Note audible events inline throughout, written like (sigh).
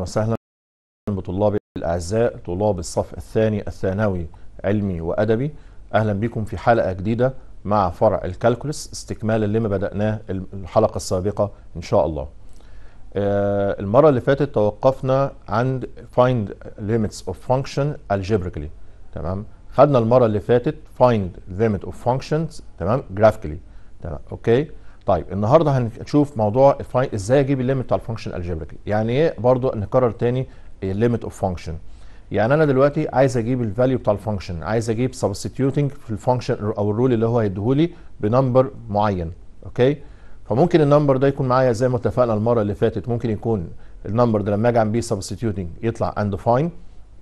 وسهلا بطلابي الأعزاء طلاب الصف الثاني الثانوي علمي وأدبي أهلا بكم في حلقة جديدة مع فرع الكالكولس استكمالا لما بدأناه الحلقة السابقة إن شاء الله آه، المرة اللي فاتت توقفنا عند find limits of function algebraically تمام خدنا المرة اللي فاتت find limit of functions تمام graphically تمام أوكي طيب النهارده هنشوف موضوع ازاي اجيب الليمت بتاع الفانكشن الجبريكلي يعني ايه برضو نكرر تاني الليمت اوف فانكشن يعني انا دلوقتي عايز اجيب الفاليو بتاع الفانكشن عايز اجيب سبستيوتنج في الفانكشن او الرول اللي هو هيديهولي بنمبر معين اوكي فممكن النمبر ده يكون معايا زي ما اتفقنا المره اللي فاتت ممكن يكون النمبر ده لما اجي اعمل بيه سبستيوتنج يطلع اندفاين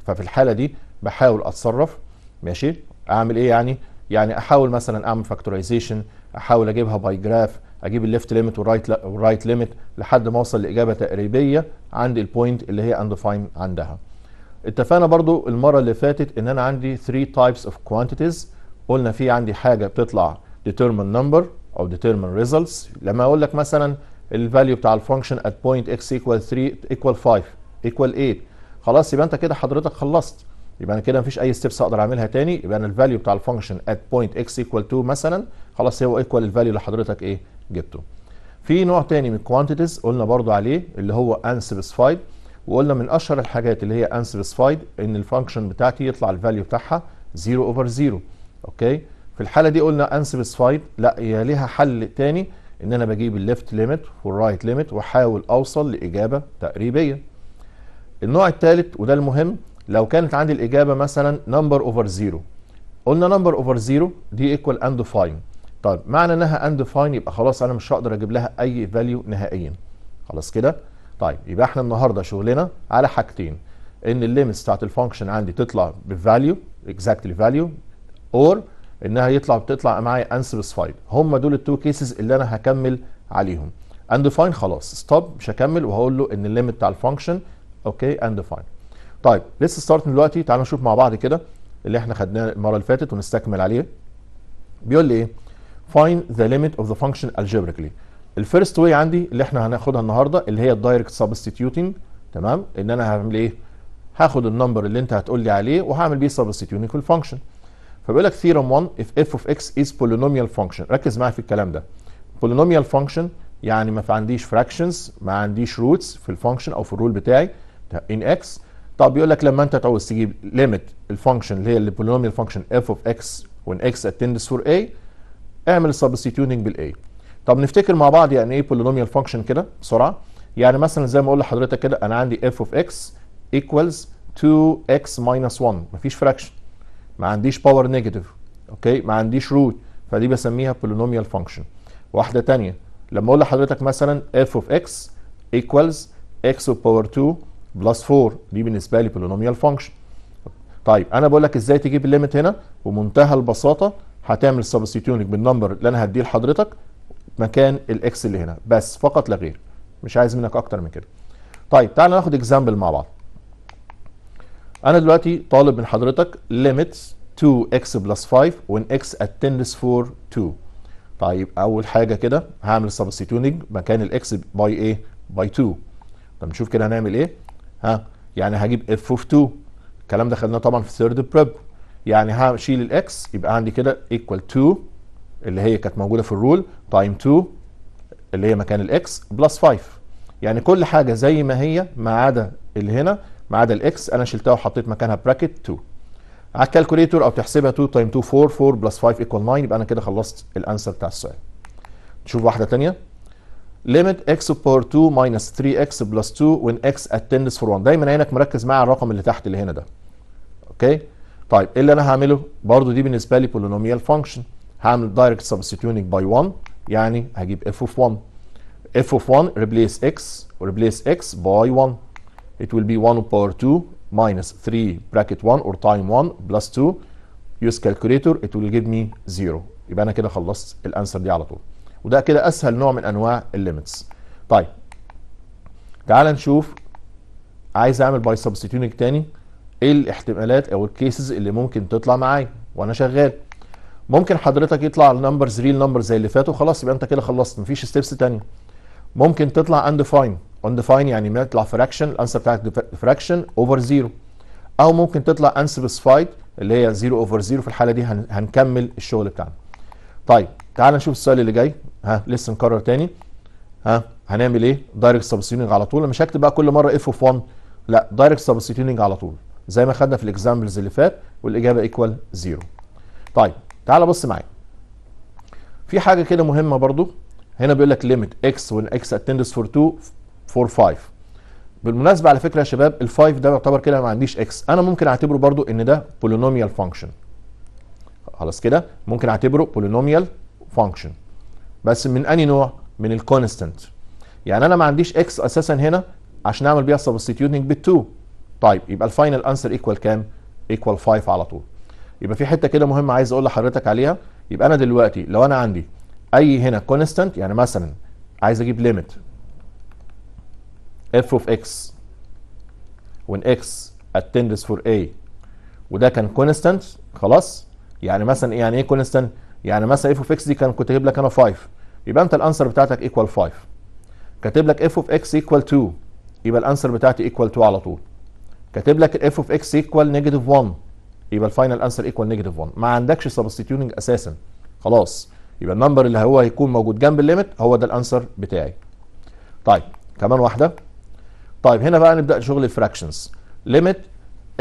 ففي الحاله دي بحاول اتصرف ماشي اعمل ايه يعني يعني احاول مثلا اعمل فاكتورايزيشن احاول اجيبها باي جراف اجيب الليفت ليميت والرايت والرايت ليميت لحد ما اوصل لاجابه تقريبيه عند البوينت اللي هي اندفاين عندها اتفقنا برضو المره اللي فاتت ان انا عندي 3 تايبس اوف كوانتيتيز قلنا في عندي حاجه بتطلع determine number او determine results لما اقول لك مثلا الفاليو بتاع الفانكشن at point x equal 3 equal 5 equal 8 خلاص يبقى انت كده حضرتك خلصت يبقى انا كده مفيش اي ستيبس اقدر اعملها تاني يبقى انا الفاليو بتاع الفانكشن at point x equal 2 مثلا خلاص هو ايكوال الفاليو اللي حضرتك ايه جبته في نوع تاني من الكوانتيتيز قلنا برضو عليه اللي هو انسبسفايد وقلنا من اشهر الحاجات اللي هي انسبسفايد ان الفانكشن بتاعتي يطلع الفاليو بتاعها 0 اوفر 0 اوكي في الحاله دي قلنا انسبسفايد لا هي ليها حل تاني ان انا بجيب الليفت ليميت والرايت ليميت واحاول اوصل لاجابه تقريبيه النوع الثالث وده المهم لو كانت عندي الاجابه مثلا نمبر اوفر 0 قلنا نمبر اوفر 0 دي ايكوال فاين طيب معنى انها undefined يبقى خلاص انا مش هقدر اجيب لها اي فاليو نهائيا خلاص كده طيب يبقى احنا النهارده شغلنا على حاجتين ان الليمتس بتاعت الفانكشن عندي تطلع بفاليو اكزاكتلي فاليو اور انها يطلع بتطلع معايا انسبسفايد هم دول التو كيسز اللي انا هكمل عليهم undefined خلاص ستوب مش هكمل وهقول له ان الليمت بتاع الفانكشن اوكي undefined طيب لسه ستارت دلوقتي تعالوا نشوف مع بعض كده اللي احنا خدناه المره اللي فاتت ونستكمل عليه بيقول لي ايه find the limit of the function algebraically الفيرست واي عندي اللي احنا هناخدها النهارده اللي هي الدايركت سبستيتيوتنج تمام ان انا هعمل ايه هاخد النمبر اللي انت هتقول لي عليه وهعمل بيه سبستيتيوتنج في الفانكشن فبيقول لك ثيرم 1 if f of x is polynomial function ركز معايا في الكلام ده polynomial function يعني ما عنديش fractions ما عنديش roots في الفانكشن او في الرول بتاعي in x طب بيقول لك لما انت تعوز تجيب ليميت الفانكشن اللي هي البولينوميال فانكشن f of x when x attends for a اعمل سبستيتيوتنج بالاي طب نفتكر مع بعض يعني ايه بولينوميال فانكشن كده بسرعه يعني مثلا زي ما اقول لحضرتك كده انا عندي اف اوف اكس ايكوالز 2x ماينس 1 مفيش فراكشن ما عنديش باور نيجاتيف اوكي ما عنديش روت فدي بسميها بولينوميال فانكشن واحده ثانيه لما اقول لحضرتك مثلا اف اوف اكس ايكوالز x باور 2 بلس 4 دي بالنسبه لي بولينوميال فانكشن طيب انا بقول لك ازاي تجيب الليميت هنا بمنتهى البساطه هتعمل سبستيتيونج بالنمبر اللي انا هديه لحضرتك مكان الاكس اللي هنا بس فقط لا غير مش عايز منك اكتر من كده طيب تعالى ناخد اكزامبل مع بعض انا دلوقتي طالب من حضرتك ليميت 2 x بلس 5 when x attends for 2 طيب اول حاجه كده هعمل سبستيتيونج مكان الاكس باي ايه باي 2 طب نشوف كده هنعمل ايه ها يعني هجيب اف اوف 2 الكلام ده خدناه طبعا في ثيرد بريب يعني هشيل الاكس يبقى عندي كده ايكوال 2 اللي هي كانت موجوده في الرول تايم 2 اللي هي مكان الاكس بلس 5 يعني كل حاجه زي ما هي ما عدا اللي هنا ما عدا الاكس انا شلتها وحطيت مكانها براكت 2 على الكالكوليتور او تحسبها 2 تايم 2 4 4 بلس 5 ايكوال 9 يبقى انا كده خلصت الانسر بتاع السؤال نشوف واحده ثانيه ليميت اكس باور 2 ماينس 3 اكس بلس 2 when x اتندس فور 1 دايما عينك مركز مع الرقم اللي تحت اللي هنا ده اوكي طيب ايه اللي انا هعمله برضو دي بالنسبه لي بولينوميال فانكشن هعمل دايركت سبستيتيونج باي 1 يعني هجيب اف اوف 1 اف اوف 1 ريبليس اكس وريبليس اكس باي 1 it will be 1 باور 2 ماينس 3 bracket 1 اور تايم 1 بلس 2 use calculator it will give me 0 يبقى انا كده خلصت الانسر دي على طول وده كده اسهل نوع من انواع الليميتس طيب تعال نشوف عايز اعمل باي سبستيتيونج تاني ايه الاحتمالات او الكيسز اللي ممكن تطلع معايا وانا شغال ممكن حضرتك يطلع النمبرز ريل نمبر زي اللي فاتوا خلاص يبقى انت كده خلصت مفيش ستيبس ثانيه ممكن تطلع اندفاين اندفاين يعني ما تطلع فراكشن الانسر بتاعت فراكشن اوفر زيرو او ممكن تطلع انسبسفايد اللي هي زيرو اوفر زيرو في الحاله دي هنكمل الشغل بتاعنا طيب تعال نشوف السؤال اللي جاي ها لسه نكرر تاني ها هنعمل ايه دايركت سبستيتيوتنج على طول مش هكتب بقى كل مره اف اوف 1 لا دايركت سبستيتيوتنج على طول زي ما خدنا في الاكزامبلز اللي فات والاجابه ايكوال زيرو طيب تعال بص معايا في حاجه كده مهمه برضو هنا بيقول لك ليميت اكس وان اكس اتندس فور 2 فور 5 بالمناسبه على فكره يا شباب ال5 ده يعتبر كده ما عنديش اكس انا ممكن اعتبره برضو ان ده بولينوميال فانكشن خلاص كده ممكن اعتبره بولينوميال فانكشن بس من اني نوع من الكونستنت يعني انا ما عنديش اكس اساسا هنا عشان اعمل بيها سبستيتيوتنج بال2 طيب يبقى الفاينل انسر ايكوال كام؟ ايكوال 5 على طول. يبقى في حته كده مهمه عايز اقول لحضرتك عليها يبقى انا دلوقتي لو انا عندي اي هنا كونستنت يعني مثلا عايز اجيب ليميت f of x when x attends for a وده كان كونستنت خلاص يعني مثلا يعني ايه كونستنت؟ يعني مثلا f of x دي كان كنت اجيب لك انا 5 يبقى انت الانسر بتاعتك ايكوال 5 كاتب لك f of x equal 2 يبقى الانسر بتاعتي ايكوال 2 على طول كاتب لك الاف اوف اكس ايكوال نيجاتيف 1 يبقى الفاينل انسر ايكوال نيجاتيف 1 ما عندكش سبستيتيوتنج اساسا خلاص يبقى النمبر اللي هو هيكون موجود جنب الليمت هو ده الانسر بتاعي طيب كمان واحده طيب هنا بقى نبدا شغل الفراكشنز ليمت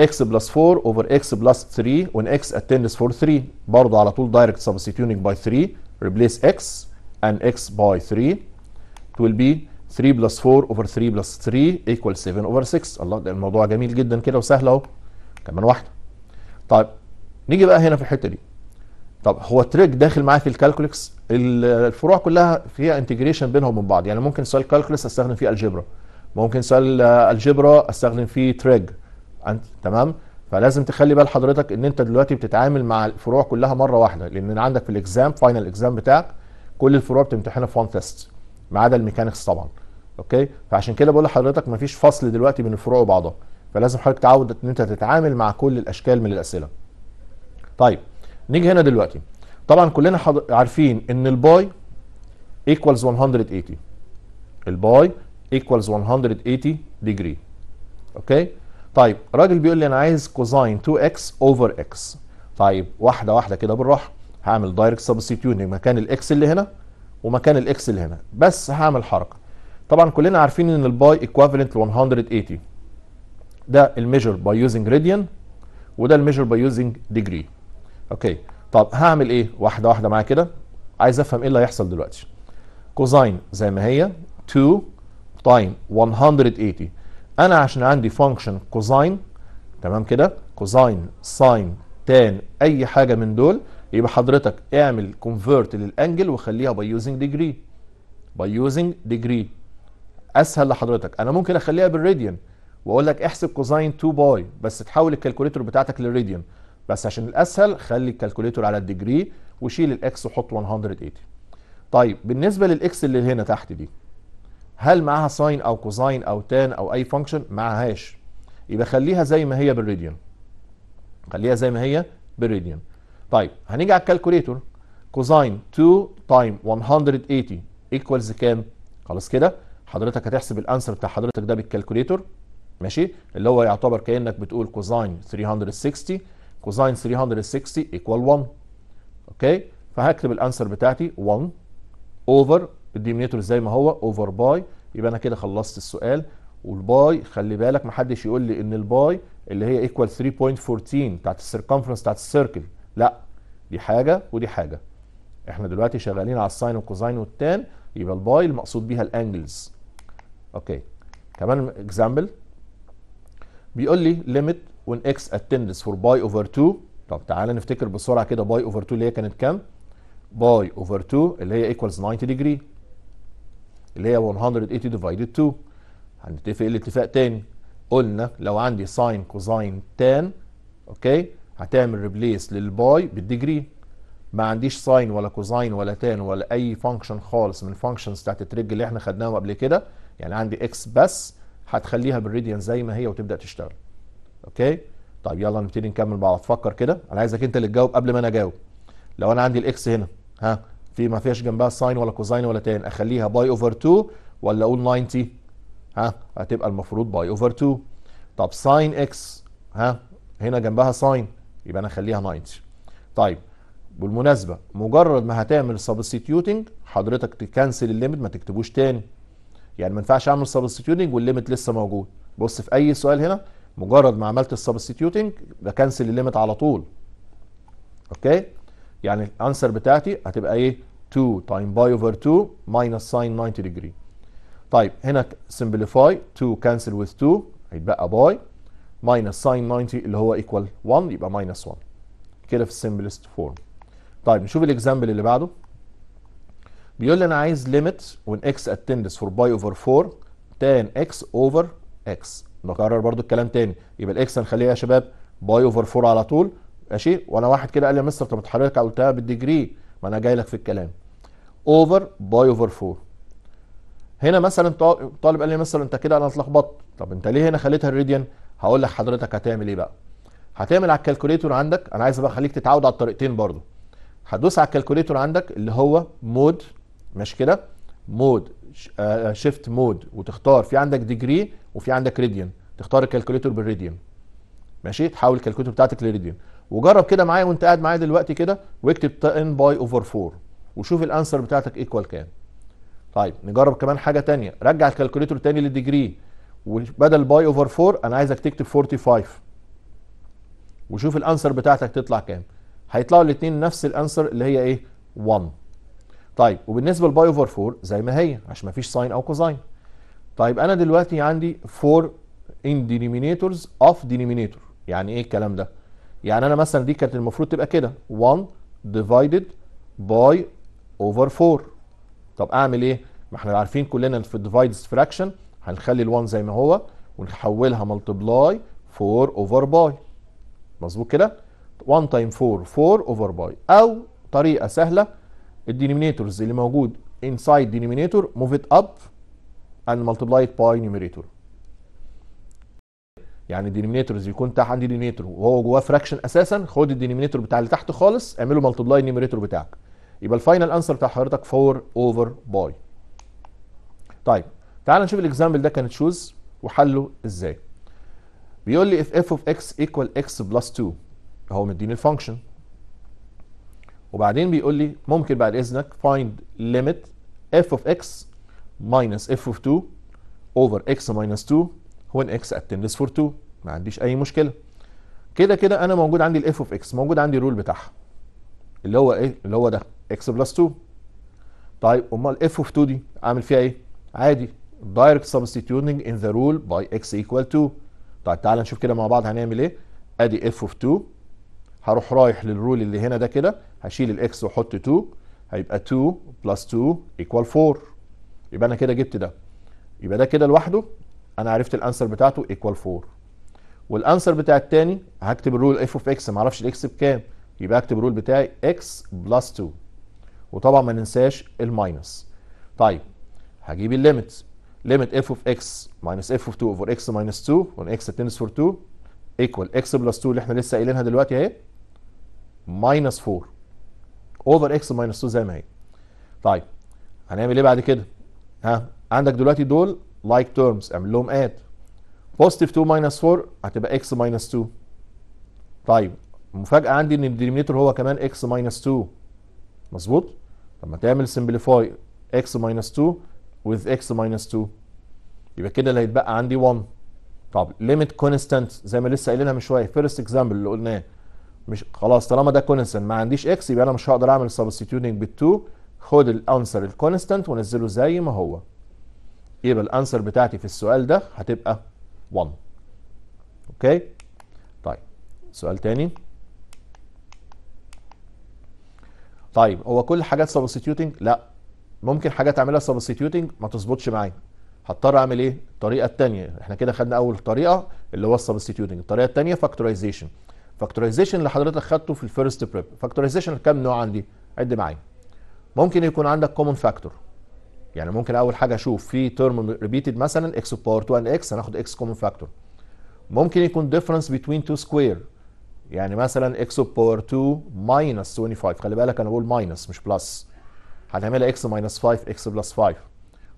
x بلس 4 اوفر x بلس 3 when x attends for 3 برضه على طول دايركت سبستيتيوتنج باي 3 replace x and x باي 3 it will be 3 بلس 4 اوفر 3 بلس 3 ايكوال 7 اوفر 6 الله ده الموضوع جميل جدا كده وسهل اهو كمان واحده طيب نيجي بقى هنا في الحته دي طب هو تريك داخل معايا في الكالكولكس الفروع كلها فيها انتجريشن بينهم من بعض يعني ممكن سؤال كالكولس استخدم فيه الجبرا ممكن سؤال الجبرا آه، استخدم فيه تريج تمام فلازم تخلي بال حضرتك ان انت دلوقتي بتتعامل مع الفروع كلها مره واحده لان عندك في الاكزام فاينل اكزام بتاعك كل الفروع بتمتحنها في وان تيست ما عدا الميكانكس طبعا اوكي فعشان كده بقول لحضرتك مفيش فصل دلوقتي بين الفروع وبعضها فلازم حضرتك تعود ان انت تتعامل مع كل الاشكال من الاسئله طيب نيجي هنا دلوقتي طبعا كلنا عارفين ان الباي ايكوالز 180 الباي ايكوالز 180 ديجري اوكي طيب راجل بيقول لي انا عايز كوزاين 2 اكس اوفر اكس طيب واحده واحده كده بالراحه هعمل دايركت سبستيتيوت مكان الاكس اللي هنا ومكان الاكس اللي هنا بس هعمل حركه طبعا كلنا عارفين ان الباي ايكوفالنت ل 180 ده الميجر باي يوزنج راديان وده الميجر باي يوزنج ديجري اوكي طب هعمل ايه واحده واحده معايا كده عايز افهم ايه اللي هيحصل دلوقتي كوزاين زي ما هي 2 تايم 180 انا عشان عندي فانكشن كوزاين تمام كده كوزاين ساين تان اي حاجه من دول يبقى حضرتك اعمل كونفيرت للانجل وخليها باي يوزنج ديجري باي يوزنج ديجري اسهل لحضرتك انا ممكن اخليها بالراديان واقول لك احسب كوزين 2 باي بس تحول الكالكوليتور بتاعتك للراديان بس عشان الاسهل خلي الكالكوليتور على الديجري وشيل الاكس وحط 180 طيب بالنسبه للاكس اللي هنا تحت دي هل معاها ساين او كوزاين او تان او اي فانكشن معهاش يبقى خليها زي ما هي بالراديان خليها زي ما هي بالراديان طيب هنيجي على الكالكوليتور كوزاين 2 تايم 180 ايكوالز كام خلاص كده حضرتك هتحسب الانسر بتاع حضرتك ده بالكالكوليتور ماشي اللي هو يعتبر كانك بتقول كوزاين 360 كوزاين 360 ايكوال 1 اوكي فهكتب الانسر بتاعتي 1 اوفر الديمينيتور زي ما هو اوفر باي يبقى انا كده خلصت السؤال والباي خلي بالك ما حدش يقول لي ان الباي اللي هي ايكوال 3.14 بتاعت السيركمفرنس بتاعت السيركل لا دي حاجه ودي حاجه احنا دلوقتي شغالين على الساين والكوزاين والتان يبقى الباي المقصود بيها الانجلز اوكي كمان اكزامبل بيقول لي ليميت when x attends for باي اوفر 2 طب تعالى نفتكر بسرعه كده باي اوفر 2 اللي هي كانت كام؟ باي اوفر 2 اللي هي ايكوالز 90 ديجري اللي هي 180 ديفايدد 2 هنتفق الاتفاق تاني قلنا لو عندي ساين كوزاين تان اوكي هتعمل ريبليس للباي بالديجري ما عنديش ساين ولا كوزاين ولا تان ولا اي فانكشن خالص من الفانكشنز بتاعت التريج اللي احنا خدناهم قبل كده يعني عندي اكس بس هتخليها بالريديان زي ما هي وتبدا تشتغل اوكي طيب يلا نبتدي نكمل بعض فكر كده انا عايزك انت اللي تجاوب قبل ما انا اجاوب لو انا عندي الاكس هنا ها في ما فيهاش جنبها ساين ولا كوزاين ولا تان اخليها باي اوفر 2 ولا اقول 90 ها هتبقى المفروض باي اوفر 2 طب ساين اكس ها هنا جنبها ساين يبقى انا اخليها 90 طيب بالمناسبه مجرد ما هتعمل سبستيوتنج حضرتك تكنسل الليميت ما تكتبوش تاني يعني ما ينفعش اعمل سبستيوتنج والليمت لسه موجود بص في اي سؤال هنا مجرد ما عملت السبستيوتنج بكنسل الليمت على طول اوكي يعني الانسر بتاعتي هتبقى ايه 2 تايم باي اوفر 2 ماينس ساين 90 ديجري طيب هنا سمبليفاي 2 كانسل وذ 2 هيتبقى باي ماينس ساين 90 اللي هو ايكوال 1 يبقى ماينس 1 كده في السمبلست فورم طيب نشوف الاكزامبل اللي بعده بيقول لي انا عايز ليميت وان اكس اتندس فور باي اوفر 4 تان اكس اوفر اكس نكرر برضو الكلام تاني يبقى الاكس هنخليها يا شباب باي اوفر 4 على طول ماشي وانا واحد كده قال لي يا مستر طب حضرتك قلتها بالديجري ما انا جاي لك في الكلام اوفر باي اوفر 4 هنا مثلا طالب قال لي مثلا انت كده انا اتلخبطت طب انت ليه هنا خليتها الريديان هقول لك حضرتك هتعمل ايه بقى هتعمل على الكالكوليتور عندك انا عايز بقى اخليك تتعود على الطريقتين برضو هتدوس على الكالكوليتور عندك اللي هو مود ماشي كده مود شيفت آه، آه، مود وتختار في عندك ديجري وفي عندك راديان تختار الكالكوليتور بالراديان ماشي تحول الكالكوليتور بتاعتك لراديان وجرب كده معايا وانت قاعد معايا دلوقتي كده واكتب 10 باي اوفر 4 وشوف الانسر بتاعتك ايكوال كام طيب نجرب كمان حاجه ثانيه رجع الكالكوليتور ثاني للديجري وبدل باي اوفر 4 انا عايزك تكتب 45 وشوف الانسر بتاعتك تطلع كام هيطلعوا الاثنين نفس الانسر اللي هي ايه 1 طيب وبالنسبه لباي اوفر 4 زي ما هي عشان ما فيش ساين او كوزاين طيب انا دلوقتي عندي 4 ان denominators اوف denominator يعني ايه الكلام ده يعني انا مثلا دي كانت المفروض تبقى كده 1 ديفايدد باي اوفر 4 طب اعمل ايه ما احنا عارفين كلنا في الديفايدز فراكشن هنخلي ال1 زي ما هو ونحولها ملتبلاي 4 اوفر باي مظبوط كده 1 تايم 4 4 اوفر باي او طريقه سهله الدينومينيتورز اللي موجود inside denominator move it up and multiply it by numerator يعني الدينومينيتورز يكون تحت عندي دينومينيتور وهو جواه فراكشن اساسا خد الدينومينيتور بتاع اللي تحت خالص اعمله ملتبلاي النيوميريتور بتاعك يبقى الفاينل انسر بتاع حضرتك 4 اوفر باي طيب تعال نشوف الاكزامبل ده كانت شوز وحله ازاي بيقول لي اف f of x equal x plus 2 هو مديني الفانكشن وبعدين بيقول لي ممكن بعد اذنك find limit f of x minus f of 2 over x minus 2 when x attends for 2 ما عنديش اي مشكله كده كده انا موجود عندي الاف اوف اكس موجود عندي الرول بتاعها اللي هو ايه اللي هو ده اكس بلس 2 طيب امال اف اوف 2 دي اعمل فيها ايه عادي direct substituting in the rule by x equal 2 طيب تعالى نشوف كده مع بعض هنعمل ايه ادي اف اوف 2 هروح رايح للرول اللي هنا ده كده هشيل الاكس واحط 2 هيبقى 2 بلس 2 ايكوال 4 يبقى انا كده جبت ده يبقى ده كده لوحده انا عرفت الانسر بتاعته ايكوال 4 والانسر بتاع الثاني هكتب الرول اف اوف اكس ما اعرفش الاكس بكام يبقى اكتب الرول بتاعي اكس بلس 2 وطبعا ما ننساش الماينس طيب هجيب الليمت ليمت اف اوف اكس ماينس اف اوف 2 اوفر اكس ماينس 2 وان اكس تنس فور 2 ايكوال اكس بلس 2 اللي احنا لسه قايلينها دلوقتي اهي ماينس 4 اوفر اكس ماينس 2 زي ما هي طيب هنعمل ايه بعد كده ها عندك دلوقتي دول لايك تيرمز اعمل لهم اد بوزيتيف 2 ماينس 4 هتبقى اكس ماينس 2 طيب المفاجاه عندي ان الديمينيتور هو كمان اكس ماينس 2 مظبوط لما تعمل سمبليفاي اكس ماينس 2 with اكس ماينس 2 يبقى كده اللي هيتبقى عندي 1 طب ليميت كونستانت زي ما لسه قايلينها من شويه فيرست اكزامبل اللي قلناه مش خلاص طالما ده كونستنت ما عنديش اكس يبقى انا مش هقدر اعمل سبستيتيوتنج بال2 خد الانسر الكونستنت ونزله زي ما هو يبقى الانسر بتاعتي في السؤال ده هتبقى 1 اوكي طيب سؤال تاني طيب هو كل حاجات سبستيتيوتنج لا ممكن حاجات اعملها سبستيتيوتنج ما تظبطش معايا هضطر اعمل ايه الطريقه الثانيه احنا كده خدنا اول طريقه اللي هو السبستيتيوتنج الطريقه الثانيه فاكتورايزيشن فاكتورايزيشن اللي حضرتك خدته في الفيرست بريب فاكتورايزيشن كام نوع عندي عد معايا ممكن يكون عندك كومون فاكتور يعني ممكن اول حاجه اشوف في تيرم ريبيتد مثلا اكس باور 2 اكس هناخد اكس كومون فاكتور ممكن يكون ديفرنس بتوين 2 سكوير يعني مثلا اكس باور 2 ماينس 25 خلي بالك انا بقول ماينس مش بلس هتعملها اكس ماينس 5 اكس بلس 5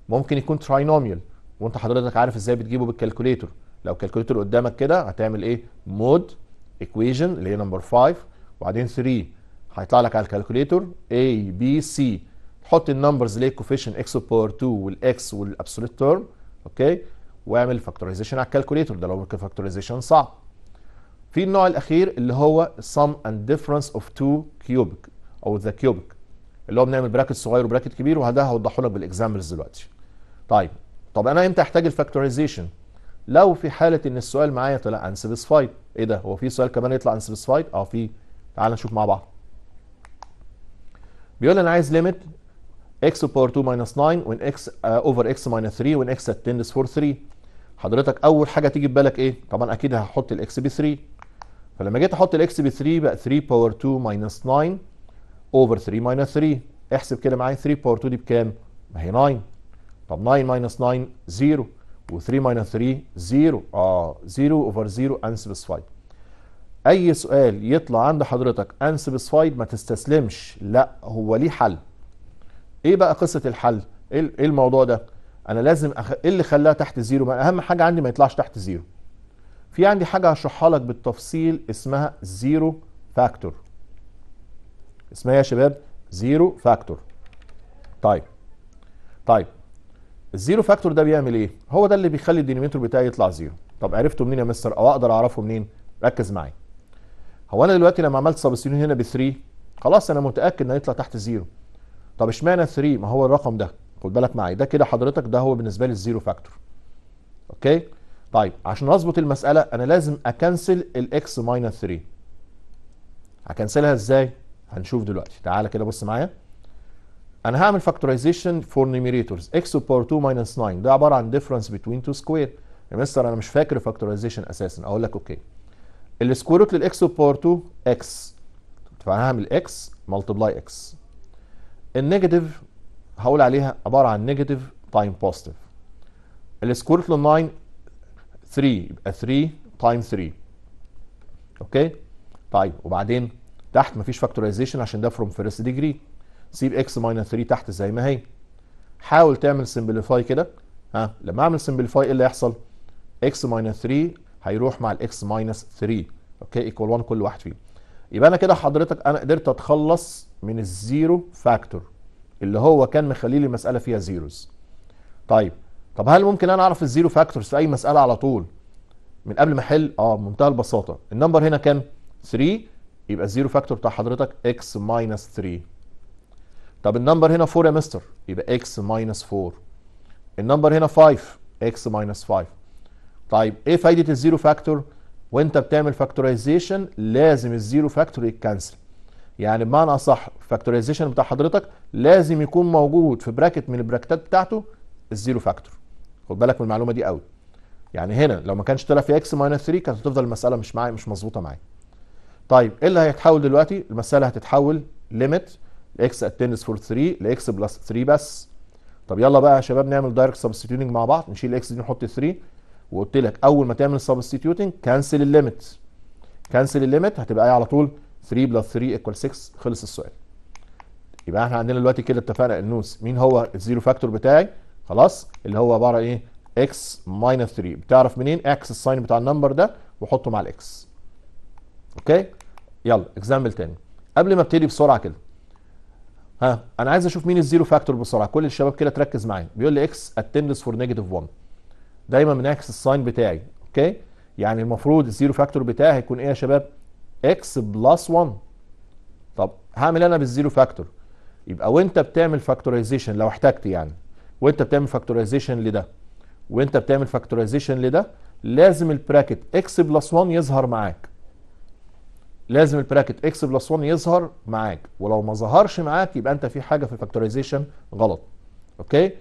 ممكن يكون تراينوميال وانت حضرتك عارف ازاي بتجيبه بالكالكوليتر لو الكالكوليتور قدامك كده هتعمل ايه مود equation اللي هي نمبر 5 وبعدين 3 هيطلع لك على الكالكوليتر A B C حط النمبرز اللي هي الكوفيشن اكس باور 2 والاكس والابسولوت تيرم اوكي واعمل فاكتورايزيشن على الكالكوليتر ده لو فاكتورايزيشن صعب في النوع الاخير اللي هو sum and difference of two cubic او the cubic اللي هو بنعمل براكت صغير وبراكت كبير وده هوضحه لك بالاكزامبلز دلوقتي طيب طب انا امتى احتاج الفاكتورايزيشن لو في حاله ان السؤال معايا طلع سبيسفايد ايه ده هو في سؤال كمان يطلع سبيسفايد اه في تعال نشوف مع بعض بيقول انا عايز ليميت x باور 2 ماينس 9 وان x اوفر آه، uh, x ماينس 3 وان x تندس 4 3 حضرتك اول حاجه تيجي في بالك ايه طبعا اكيد هحط الاكس ب 3 فلما جيت احط الاكس ب 3 بقى 3 باور 2 ماينس 9 اوفر 3 ماينس 3 احسب كده معايا 3 باور 2 دي بكام ما هي 9 طب 9 ماينس 9 0 و3 ماينس 3 0 اه 0 اوفر 0 انسبسفايد اي سؤال يطلع عند حضرتك انسبسفايد ما تستسلمش لا هو ليه حل ايه بقى قصه الحل ايه, إيه الموضوع ده انا لازم أخ... ايه اللي خلاها تحت زيرو ما اهم حاجه عندي ما يطلعش تحت زيرو في عندي حاجه هشرحها لك بالتفصيل اسمها زيرو فاكتور اسمها إيه يا شباب زيرو فاكتور طيب طيب الزيرو فاكتور ده بيعمل ايه هو ده اللي بيخلي الدينيمتر بتاعي يطلع زيرو طب عرفته منين يا مستر او أه، اقدر اعرفه منين ركز معايا هو انا دلوقتي لما عملت سابستيون هنا ب 3 خلاص انا متاكد ان هيطلع تحت زيرو طب اشمعنى 3 ما هو الرقم ده خد بالك معايا ده كده حضرتك ده هو بالنسبه لي الزيرو فاكتور اوكي طيب عشان اظبط المساله انا لازم اكنسل الاكس ماينس 3 هكنسلها ازاي هنشوف دلوقتي تعالى كده بص معايا انا هعمل فاكتورايزيشن فور نيميريتورز اكس باور 2 ماينس 9 ده عباره عن ديفرنس بتوين تو سكوير يا مستر انا مش فاكر فاكتورايزيشن اساسا اقول لك اوكي السكوير روت للاكس باور 2 اكس فانا هعمل اكس ملتبلاي اكس النيجاتيف هقول عليها عباره عن نيجاتيف تايم بوزيتيف السكوير روت 9 3 يبقى 3 تايم 3 اوكي طيب وبعدين تحت مفيش فاكتورايزيشن عشان ده فروم فيرست ديجري سيب اكس ماينس 3 تحت زي ما هي حاول تعمل سمبليفاي كده ها لما اعمل سمبليفاي ايه اللي هيحصل اكس ماينس 3 هيروح مع الاكس ماينس 3 اوكي ايكوال 1 كل واحد فيهم يبقى انا كده حضرتك انا قدرت اتخلص من الزيرو فاكتور اللي هو كان مخلي لي المساله فيها زيروز طيب طب هل ممكن انا اعرف الزيرو فاكتورز في اي مساله على طول من قبل ما احل اه بمنتهى البساطه النمبر هنا كام 3 يبقى الزيرو فاكتور بتاع حضرتك اكس ماينس 3 طب النمبر هنا 4 يا مستر يبقى اكس ماينس 4 النمبر هنا 5 اكس ماينس 5 طيب ايه فايده الزيرو فاكتور وانت بتعمل فاكتورايزيشن لازم الزيرو فاكتور يتكنسل يعني بمعنى اصح فاكتورايزيشن بتاع حضرتك لازم يكون موجود في براكت من البراكتات بتاعته الزيرو فاكتور خد بالك من المعلومه دي قوي يعني هنا لو ما كانش طلع في اكس ماينس 3 كانت هتفضل المساله مش معايا مش مظبوطه معايا طيب ايه اللي هيتحول دلوقتي المساله هتتحول ليميت الاكس اتنس فور 3 الاكس بلس 3 بس طب يلا بقى يا شباب نعمل دايركت سبستيتيوتنج مع بعض نشيل الاكس دي نحط 3 وقلت لك اول ما تعمل سبستيتيوتنج كانسل الليمت كانسل الليمت هتبقى ايه على طول 3 بلس 3 ايكوال 6 خلص السؤال يبقى احنا عندنا دلوقتي كده اتفقنا النوس مين هو الزيرو فاكتور بتاعي خلاص اللي هو عباره ايه اكس ماينس 3 بتعرف منين اكس الساين بتاع النمبر ده وحطه مع الاكس اوكي يلا اكزامبل تاني قبل ما ابتدي بسرعه كده ها انا عايز اشوف مين الزيرو فاكتور بسرعه كل الشباب كده تركز معايا بيقول لي اكس اتندز فور نيجاتيف 1 دايما بنعكس الساين بتاعي اوكي يعني المفروض الزيرو فاكتور بتاعي هيكون ايه يا شباب اكس بلس 1 طب هعمل انا بالزيرو فاكتور يبقى وانت بتعمل فاكتورايزيشن لو احتجت يعني وانت بتعمل فاكتورايزيشن لده وانت بتعمل فاكتورايزيشن لده لازم البراكت اكس بلس 1 يظهر معاك لازم البراكت اكس بلس 1 يظهر معاك ولو ما ظهرش معاك يبقى انت في حاجه في الفاكتورايزيشن غلط اوكي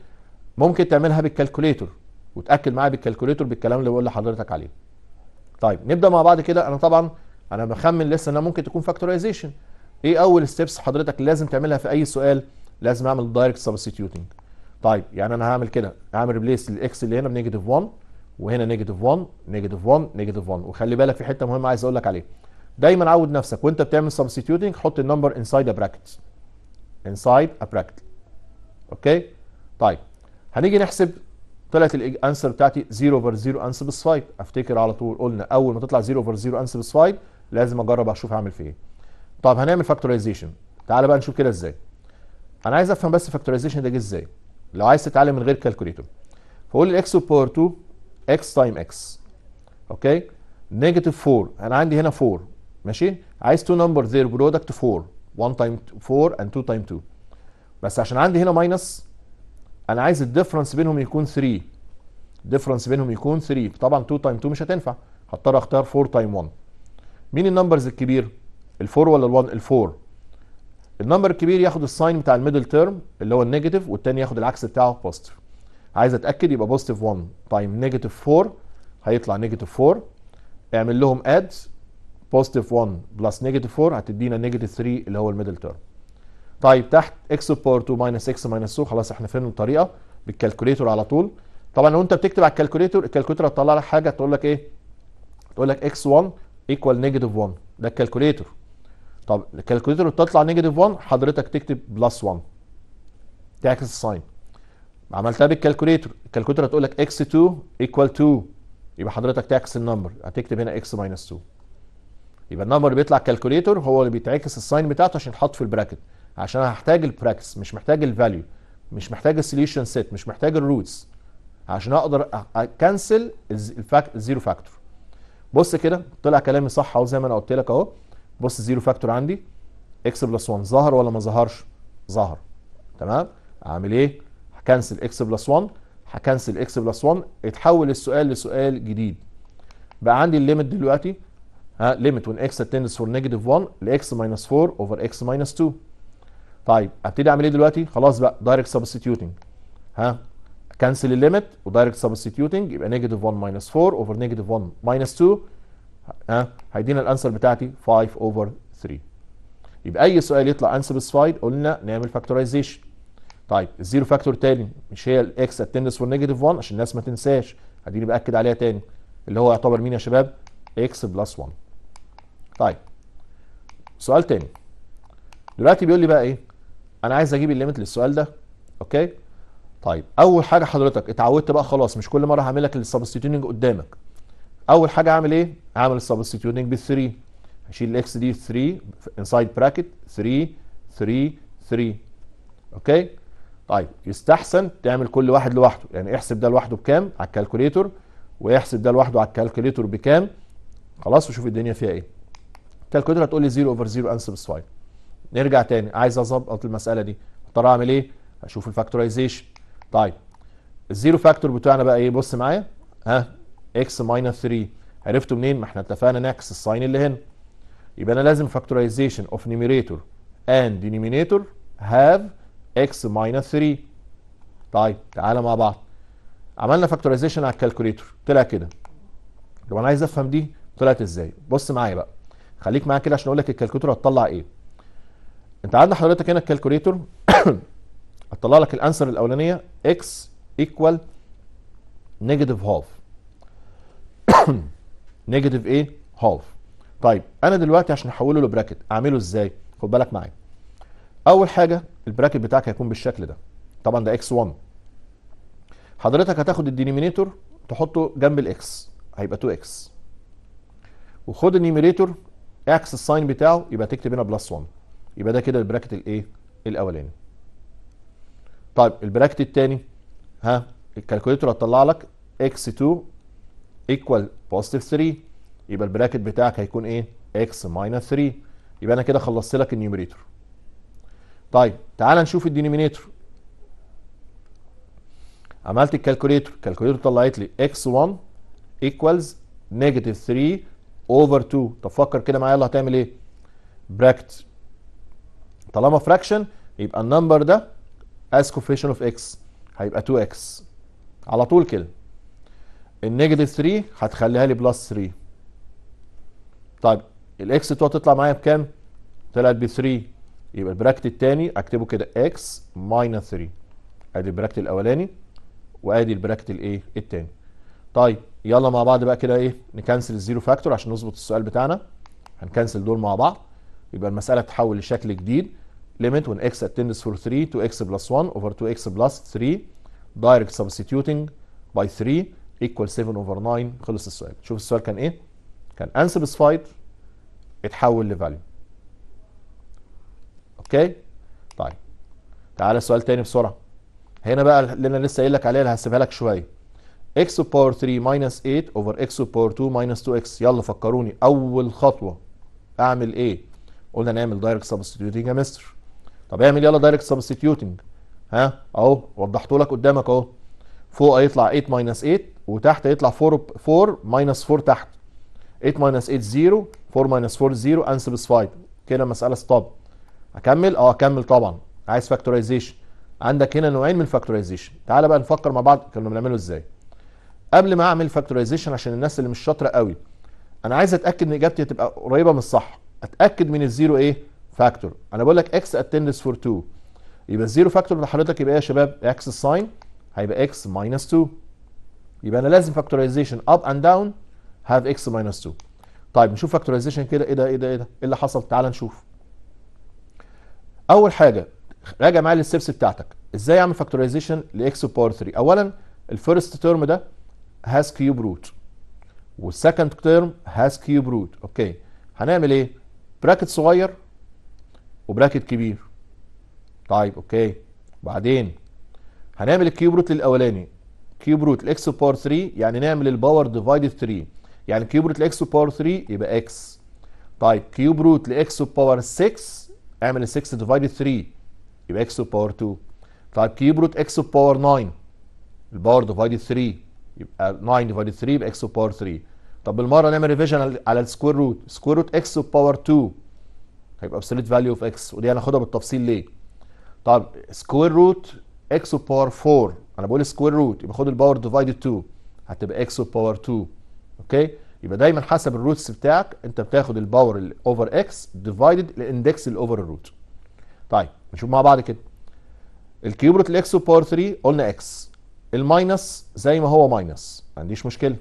ممكن تعملها بالكالكوليتور وتاكد معايا بالكالكوليتور بالكلام اللي بقول لحضرتك عليه طيب نبدا مع بعض كده انا طبعا انا بخمن لسه انها ممكن تكون فاكتورايزيشن ايه اول ستيبس حضرتك لازم تعملها في اي سؤال لازم اعمل دايركت سبستيتيوتنج طيب يعني انا هعمل كده هعمل ريبليس الاكس اللي هنا بنيجاتيف 1 وهنا نيجاتيف 1 نيجاتيف 1 نيجاتيف 1 وخلي بالك في حته مهمه عايز اقول لك عليها دايما عود نفسك وانت بتعمل سبستيوتنج حط النمبر انسايد ا براكت انسايد ا براكت اوكي طيب هنيجي نحسب طلعت الانسر بتاعتي 0 اوفر 0 انسب السايد افتكر على طول قلنا اول ما تطلع 0 اوفر 0 انسب السايد لازم اجرب اشوف هعمل فيه ايه طب هنعمل فاكتورايزيشن تعالى بقى نشوف كده ازاي انا عايز افهم بس فاكتورايزيشن ده جه ازاي لو عايز تتعلم من غير كالكوليتور فقول الاكس باور 2 اكس تايم اكس اوكي نيجاتيف 4 انا عندي هنا 4 ماشي عايز تو نمبر ذير برودكت 4 1 تايم 4 اند 2 تايم 2 بس عشان عندي هنا ماينس انا عايز الديفرنس بينهم يكون 3 الديفرنس بينهم يكون 3 طبعا 2 تايم 2 مش هتنفع هضطر اختار 4 تايم 1 مين النمبرز الكبير ال4 ولا ال1 ال4 النمبر الكبير ياخد الساين بتاع الميدل تيرم اللي هو النيجاتيف والتاني ياخد العكس بتاعه بوزيتيف عايز اتاكد يبقى بوزيتيف 1 تايم نيجاتيف 4 هيطلع نيجاتيف 4 اعمل لهم اد بوزيتيف 1 بلس نيجاتيف 4 هتدينا نيجاتيف 3 اللي هو الميدل تيرم طيب تحت x باور 2 ماينس x ماينس 2 خلاص احنا فهمنا الطريقه بالكالكوليتور على طول طبعا لو انت بتكتب على الكالكوليتور الكالكوليتور هتطلع لك حاجه تقول لك ايه تقول لك x 1 ايكوال نيجاتيف 1 ده الكالكوليتور طب الكالكوليتور بتطلع نيجاتيف 1 حضرتك تكتب بلس 1 تعكس الساين عملتها بالكالكوليتور الكالكوليتور هتقول لك x 2 ايكوال 2 يبقى حضرتك تعكس النمبر هتكتب هنا x ماينس 2 يبقى النمبر اللي بيطلع كالكوليتور هو اللي بيتعكس الساين بتاعته عشان يتحط في البراكت عشان انا هحتاج البراكتس مش محتاج الفاليو مش محتاج السوليوشن سيت مش محتاج الروتس عشان اقدر اكنسل الزيرو فاكتور بص كده طلع كلامي صح اهو زي ما انا قلت لك اهو بص الزيرو فاكتور عندي اكس بلس 1 ظهر ولا ما ظهرش ظهر تمام اعمل ايه هكنسل اكس بلس 1 هكنسل اكس بلس 1 اتحول السؤال لسؤال جديد بقى عندي الليميت دلوقتي ها ليميت وين اكس تندس فور نيجاتيف 1 لاكس ماينس 4 اوفر اكس ماينس 2 طيب ابتدي اعمل ايه دلوقتي خلاص بقى دايركت سبستيوتنج ها كنسل الليميت ودايركت سبستيوتنج يبقى نيجاتيف 1 ماينس 4 اوفر نيجاتيف 1 ماينس 2 ها هيدينا الانسر بتاعتي 5 اوفر 3 يبقى اي سؤال يطلع انسبسفايد قلنا نعمل فاكتورايزيشن طيب الزيرو فاكتور تاني مش هي الاكس تندس فور نيجاتيف 1 عشان الناس ما تنساش هديني باكد عليها تاني اللي هو يعتبر مين يا شباب؟ اكس بلس 1 طيب سؤال تاني دلوقتي بيقول لي بقى ايه انا عايز اجيب الليميت للسؤال ده اوكي طيب اول حاجه حضرتك اتعودت بقى خلاص مش كل مره هعمل لك السبستيتيوتنج قدامك اول حاجه اعمل ايه اعمل السبستيتيوتنج بال 3 هشيل الاكس دي 3 انسايد براكت 3 3 3 اوكي طيب يستحسن تعمل كل واحد لوحده يعني احسب ده لوحده بكام على الكالكوليتور واحسب ده لوحده على الكالكوليتور بكام خلاص وشوف الدنيا فيها ايه الكالكوليتر هتقول لي 0 اوفر 0 انسب السواين نرجع تاني عايز اظبط المساله دي ترى اعمل ايه اشوف الفاكتورايزيشن طيب الزيرو فاكتور بتاعنا بقى ايه بص معايا ها اكس ماينس 3 عرفته منين ما احنا اتفقنا نعكس الساين اللي هنا يبقى انا لازم فاكتورايزيشن اوف نيميريتور اند دينيمينيتور هاف اكس ماينس 3 طيب تعالى مع بعض عملنا فاكتورايزيشن على الكالكوليتر طلع كده طب انا عايز افهم دي طلعت ازاي بص معايا بقى خليك معايا كده عشان اقول لك الكالكوليتور هتطلع ايه انت عندنا حضرتك هنا الكالكوليتور (coughs) هتطلع لك الانسر الاولانيه اكس ايكوال نيجاتيف هاف نيجاتيف ايه هاف طيب انا دلوقتي عشان احوله لبراكت اعمله ازاي خد بالك معايا اول حاجه البراكت بتاعك هيكون بالشكل ده طبعا ده اكس 1 حضرتك هتاخد الدينيمينيتور تحطه جنب الاكس هيبقى 2 اكس وخد النيميريتور اكس الساين بتاعه يبقى تكتب هنا بلس 1 يبقى ده كده البراكت الايه الاولاني طيب البراكت الثاني ها الكالكوليتور هتطلع لك x2 ايكوال بوزيتيف 3 يبقى البراكت بتاعك هيكون ايه x ماينس 3 يبقى انا كده خلصت لك النيوميريتور طيب تعال نشوف الدينومينيتور عملت الكالكوليتور الكالكوليتور طلعت لي x1 ايكوالز نيجاتيف 3 اوفر 2 طب فكر كده معايا يلا هتعمل ايه براكت طالما فراكشن يبقى النمبر ده اس كوفيشن اوف اكس هيبقى 2 اكس على طول كده النيجاتيف 3 هتخليها لي بلس 3 طيب الاكس تو هتطلع معايا بكام طلعت ب 3 يبقى البراكت الثاني اكتبه كده اكس ماينس 3 ادي البراكت الاولاني وادي البراكت الايه الثاني طيب يلا مع بعض بقى كده ايه نكنسل الزيرو فاكتور عشان نظبط السؤال بتاعنا هنكنسل دول مع بعض يبقى المساله تتحول لشكل جديد ليميت when x attends for 3 to x plus 1 over 2x plus 3 direct substituting by 3 equal 7 over 9 خلص السؤال شوف السؤال كان ايه كان unsatisfied اتحول لفاليو اوكي طيب تعالى سؤال تاني بسرعه هنا بقى اللي انا لسه قايل لك عليها اللي هسيبها لك شويه x باور 3 ماينس 8 اوفر x باور 2 ماينس 2x يلا فكروني اول خطوه اعمل ايه قلنا نعمل دايركت سبستيوتنج يا مستر طب اعمل يلا دايركت سبستيوتنج ها اهو وضحته لك قدامك اهو فوق هيطلع 8 ماينس 8 وتحت هيطلع 4 4 ماينس 4 تحت 8 ماينس 8 0 4 ماينس 4 0 unsatisfied كده مساله ستوب اكمل اه اكمل طبعا عايز فاكتورايزيشن عندك هنا نوعين من الفاكتورايزيشن تعال بقى نفكر مع بعض كنا بنعمله ازاي قبل ما اعمل فاكتورايزيشن عشان الناس اللي مش شاطره قوي انا عايز اتاكد ان اجابتي هتبقى قريبه من الصح اتاكد من الزيرو ايه فاكتور انا بقول لك اكس اتندس فور 2 يبقى الزيرو فاكتور لحضرتك يبقى ايه يا شباب اكس ساين هيبقى اكس ماينس 2 يبقى انا لازم فاكتورايزيشن اب اند داون هاف اكس ماينس 2 طيب نشوف فاكتورايزيشن كده ايه ده ايه ده ايه ده ايه اللي حصل تعال نشوف اول حاجه راجع معايا للستبس بتاعتك ازاي اعمل فاكتورايزيشن لاكس باور 3 اولا الفيرست تيرم ده هاز كيوب روت والسكند تيرم هاز كيوب روت اوكي هنعمل ايه براكت صغير وبراكت كبير طيب اوكي بعدين هنعمل الكيوب روت للاولاني كيوب روت الاكس باور 3 يعني نعمل الباور ديفايد 3 يعني كيوب روت الاكس باور 3 يبقى اكس طيب كيوب روت الاكس باور 6 اعمل 6 ديفايد 3 يبقى اكس باور 2 طيب كيوب روت اكس باور 9 الباور ديفايد 3 يبقى 9 ديفايد 3 يبقى اكس باور 3 طب بالمره نعمل ريفيجن على السكوير روت سكوير روت اكس باور 2 هيبقى ابسوليت فاليو اوف اكس ودي هناخدها بالتفصيل ليه طب سكوير روت اكس باور 4 انا بقول سكوير روت يبقى خد الباور ديفايد 2 هتبقى اكس باور 2 اوكي يبقى دايما حسب الروتس بتاعك انت بتاخد الباور اوفر اكس ديفايدد الاندكس الاوفر الروت طيب نشوف مع بعض كده الكيوب روت الاكس باور 3 قلنا اكس الماينس زي ما هو ماينس ما عنديش مشكله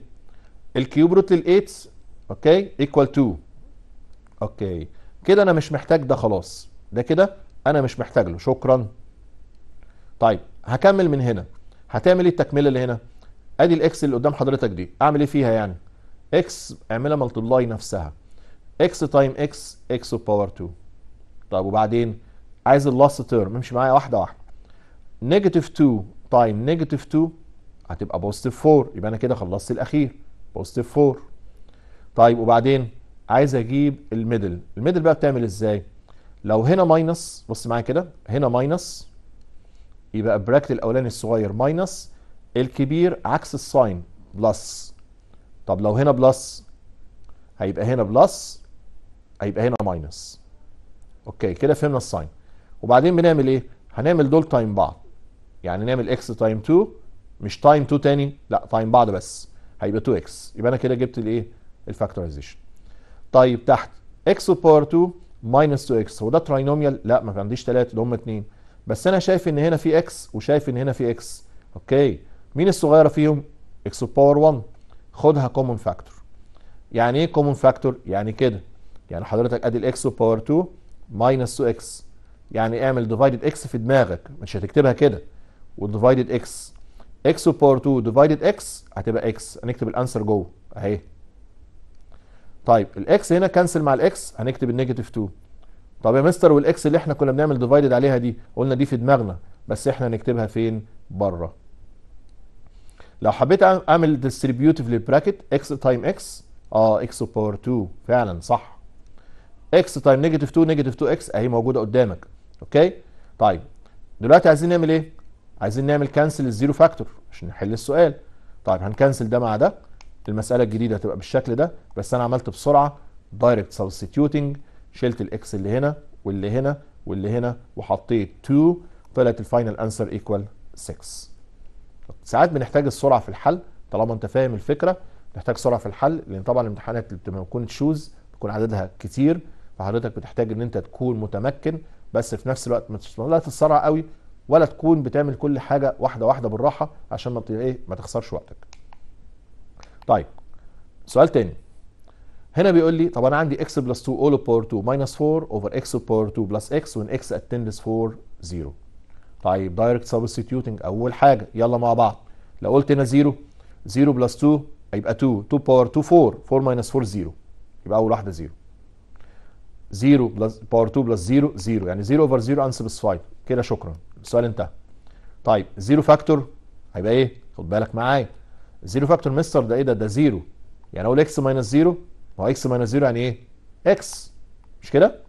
الكيوب روت لل8 اوكي ايكوال 2 اوكي كده انا مش محتاج ده خلاص ده كده انا مش محتاج له شكرا طيب هكمل من هنا هتعمل ايه التكمله اللي هنا ادي الاكس اللي قدام حضرتك دي اعمل ايه فيها يعني اكس اعملها ملتبلاي نفسها اكس تايم اكس اكس باور 2 طب وبعدين عايز اللاست تيرم امشي معايا واحده واحده نيجاتيف 2 تايم نيجاتيف 2 هتبقى بوزيتيف 4 يبقى انا كده خلصت الاخير بوزيتيف 4 طيب وبعدين عايز اجيب الميدل الميدل بقى بتعمل ازاي لو هنا ماينس بص معايا كده هنا ماينس يبقى البراكت الاولاني الصغير ماينس الكبير عكس الساين بلس طب لو هنا بلس هيبقى هنا بلس هيبقى هنا ماينس اوكي كده فهمنا الساين وبعدين بنعمل ايه هنعمل دول تايم بعض يعني نعمل اكس تايم 2 مش تايم 2 تاني لا تايم بعض بس هيبقى 2 اكس يبقى انا كده جبت الايه الفاكتورايزيشن طيب تحت اكس باور 2 ماينس 2 اكس هو ده تراينوميال لا ما عنديش 3 ده هم 2 بس انا شايف ان هنا في اكس وشايف ان هنا في اكس اوكي مين الصغيره فيهم اكس باور 1 خدها كومون فاكتور يعني ايه كومون فاكتور يعني كده يعني حضرتك ادي الاكس باور 2 ماينس 2 اكس يعني اعمل ديفايدد اكس في دماغك مش هتكتبها كده وديفايدد اكس اكس باور 2 ديفايدد اكس هتبقى اكس هنكتب الانسر جوه اهي طيب الاكس هنا كنسل مع الاكس هنكتب النيجاتيف 2 طب يا مستر والاكس اللي احنا كنا بنعمل ديفايدد عليها دي قلنا دي في دماغنا بس احنا هنكتبها فين بره لو حبيت اعمل ديستريبيوتيف للبراكت اكس تايم اكس اه اكس باور 2 فعلا صح اكس تايم نيجاتيف 2 نيجاتيف 2 اكس اهي موجوده قدامك اوكي طيب دلوقتي عايزين نعمل ايه عايزين نعمل كانسل الزيرو فاكتور عشان نحل السؤال طيب هنكنسل ده مع ده المساله الجديده هتبقى بالشكل ده بس انا عملت بسرعه دايركت سبستيوتنج شلت الاكس اللي هنا واللي هنا واللي هنا وحطيت 2 طلعت الفاينل انسر ايكوال 6 ساعات بنحتاج السرعه في الحل طالما انت فاهم الفكره بنحتاج سرعه في الحل لان طبعا الامتحانات اللي بتبقى بتكون تشوز بتكون عددها كتير فحضرتك بتحتاج ان انت تكون متمكن بس في نفس الوقت ما لا تتسرع قوي ولا تكون بتعمل كل حاجه واحده واحده بالراحه عشان ما ايه ما تخسرش وقتك. طيب سؤال تاني هنا بيقول لي طب انا عندي x بلس 2 all power 2 minus 4 over x power 2 plus x when x اتندس 4 0 طيب دايركت substituting اول حاجه يلا مع بعض لو قلت هنا 0 0 بلس 2 هيبقى 2 2 باور 2 4 4 ماينس 4 0 يبقى اول واحده 0 0 بلس باور 2 بلس 0 0 يعني 0 اوفر 0 انسب 5 كده شكرا السؤال انتهى طيب زيرو فاكتور هيبقى ايه خد بالك معايا زيرو فاكتور مستر ده ايه ده ده زيرو يعني اقول اكس ماينس زيرو ما هو اكس ماينس زيرو يعني ايه اكس مش كده